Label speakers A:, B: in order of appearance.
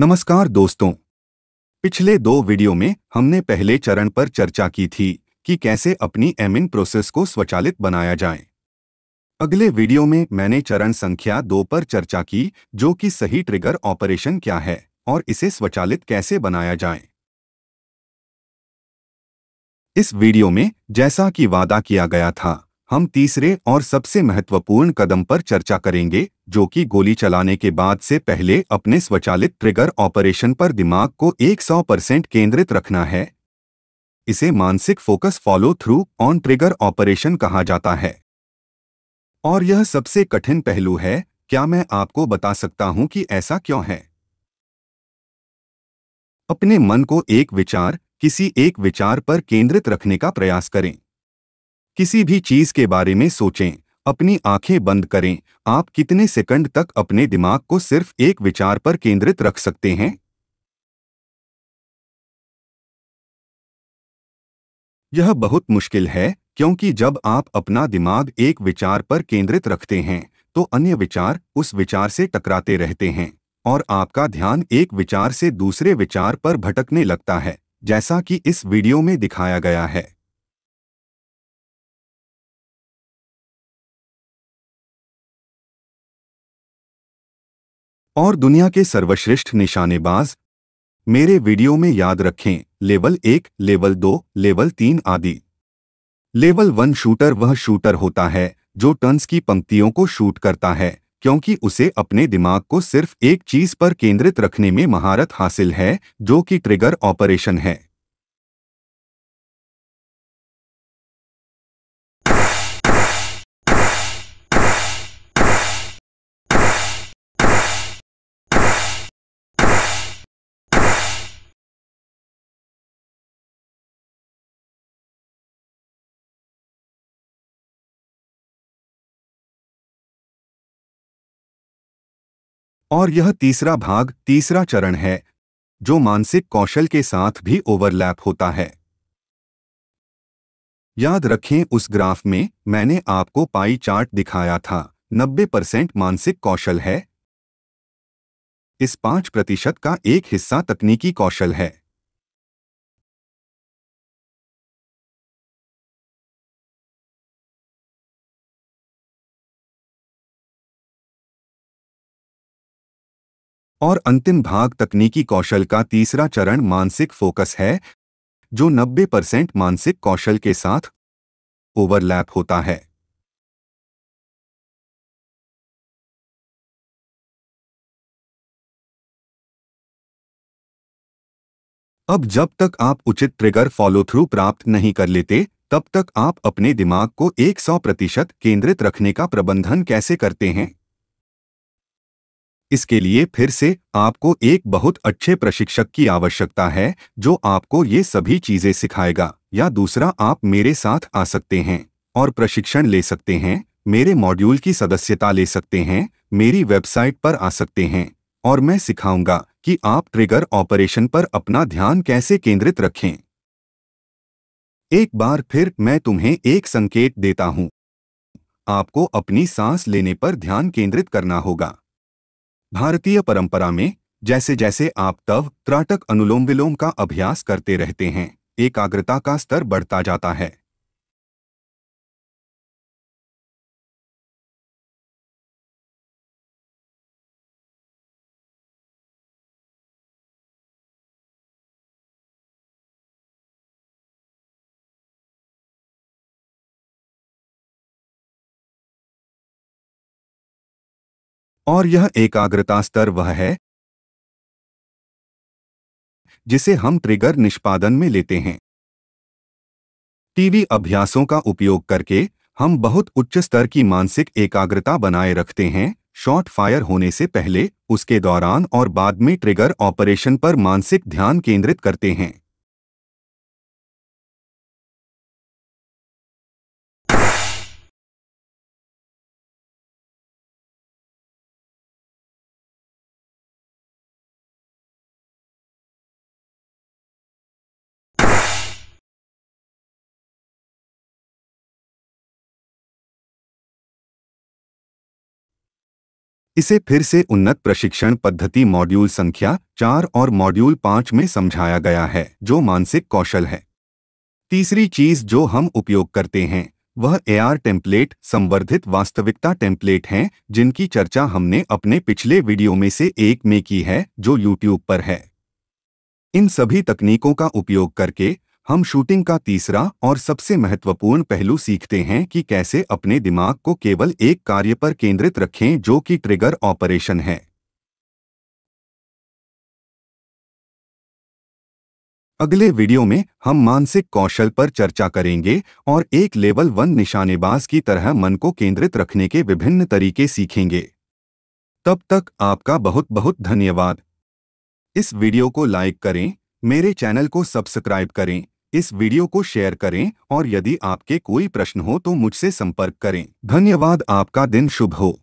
A: नमस्कार दोस्तों पिछले दो वीडियो में हमने पहले चरण पर चर्चा की थी कि कैसे अपनी एमिन प्रोसेस को स्वचालित बनाया जाए अगले वीडियो में मैंने चरण संख्या दो पर चर्चा की जो कि सही ट्रिगर ऑपरेशन क्या है और इसे स्वचालित कैसे बनाया जाए इस वीडियो में जैसा कि वादा किया गया था हम तीसरे और सबसे महत्वपूर्ण कदम पर चर्चा करेंगे जो कि गोली चलाने के बाद से पहले अपने स्वचालित ट्रिगर ऑपरेशन पर दिमाग को 100 परसेंट केंद्रित रखना है इसे मानसिक focus follow through on trigger operation कहा जाता है और यह सबसे कठिन पहलू है क्या मैं आपको बता सकता हूं कि ऐसा क्यों है अपने मन को एक विचार किसी एक विचार पर केंद्रित रखने का प्रयास करें किसी भी चीज के बारे में सोचें अपनी आंखें
B: बंद करें आप कितने सेकंड तक अपने दिमाग को सिर्फ एक विचार पर केंद्रित रख सकते हैं यह बहुत मुश्किल है क्योंकि जब आप अपना दिमाग एक विचार पर केंद्रित
A: रखते हैं तो अन्य विचार उस विचार से टकराते रहते हैं और आपका ध्यान
B: एक विचार से दूसरे विचार पर भटकने लगता है जैसा कि इस वीडियो में दिखाया गया
C: है और दुनिया के सर्वश्रेष्ठ
B: निशानेबाज मेरे वीडियो में याद रखें लेवल एक लेवल दो लेवल
A: तीन आदि लेवल वन शूटर वह शूटर होता है जो टर्न्स की पंक्तियों को शूट करता है क्योंकि उसे अपने दिमाग को सिर्फ एक चीज पर केंद्रित रखने
B: में महारत हासिल है जो कि ट्रिगर ऑपरेशन है
C: और यह तीसरा भाग तीसरा
B: चरण है जो मानसिक कौशल के साथ भी ओवरलैप होता है
A: याद रखें उस ग्राफ में मैंने आपको पाई चार्ट दिखाया था
B: 90 परसेंट मानसिक कौशल है इस पांच प्रतिशत
C: का एक हिस्सा तकनीकी कौशल है और अंतिम भाग
B: तकनीकी कौशल का तीसरा चरण मानसिक फोकस है जो 90 परसेंट
A: मानसिक
C: कौशल के साथ ओवरलैप होता है अब जब तक आप उचित ट्रिगर फॉलो थ्रू प्राप्त
A: नहीं कर लेते तब तक आप अपने दिमाग को 100 प्रतिशत केंद्रित रखने का प्रबंधन कैसे करते हैं इसके लिए फिर से आपको एक बहुत अच्छे प्रशिक्षक की आवश्यकता है जो आपको ये सभी चीज़ें सिखाएगा या दूसरा आप मेरे साथ आ सकते हैं और प्रशिक्षण ले सकते हैं मेरे मॉड्यूल की सदस्यता ले सकते हैं मेरी वेबसाइट पर आ सकते हैं और मैं सिखाऊंगा कि आप ट्रिगर ऑपरेशन पर अपना ध्यान कैसे केंद्रित रखें एक बार फिर मैं तुम्हें एक संकेत देता हूं आपको अपनी सांस लेने पर ध्यान केंद्रित करना होगा भारतीय परंपरा में जैसे जैसे
B: आप तव त्राटक अनुलोम विलोम का अभ्यास करते रहते हैं एकाग्रता का स्तर
C: बढ़ता जाता है और यह एकाग्रता स्तर वह है जिसे हम ट्रिगर निष्पादन में लेते हैं
A: टीवी अभ्यासों का उपयोग करके हम बहुत उच्च स्तर की मानसिक एकाग्रता बनाए रखते हैं शॉट फायर होने से पहले उसके दौरान और बाद में ट्रिगर
C: ऑपरेशन पर मानसिक ध्यान केंद्रित करते हैं इसे फिर से उन्नत प्रशिक्षण पद्धति मॉड्यूल संख्या
A: चार और मॉड्यूल पांच में समझाया गया है जो मानसिक कौशल है तीसरी चीज जो हम उपयोग करते हैं वह एआर टेम्पलेट संवर्धित वास्तविकता टेम्पलेट हैं जिनकी चर्चा हमने अपने पिछले वीडियो में से एक में की है जो यूट्यूब पर है इन सभी तकनीकों का उपयोग करके हम शूटिंग का तीसरा और सबसे महत्वपूर्ण पहलू सीखते हैं कि कैसे अपने दिमाग को केवल एक कार्य
B: पर केंद्रित रखें जो कि ट्रिगर ऑपरेशन है अगले वीडियो में हम मानसिक कौशल पर
A: चर्चा करेंगे और एक लेवल वन निशानेबाज की तरह मन को केंद्रित रखने के विभिन्न तरीके सीखेंगे तब तक आपका बहुत बहुत धन्यवाद इस वीडियो को लाइक करें मेरे चैनल को सब्सक्राइब करें इस वीडियो को शेयर करें और यदि आपके कोई प्रश्न हो तो मुझसे संपर्क करें धन्यवाद आपका दिन
B: शुभ हो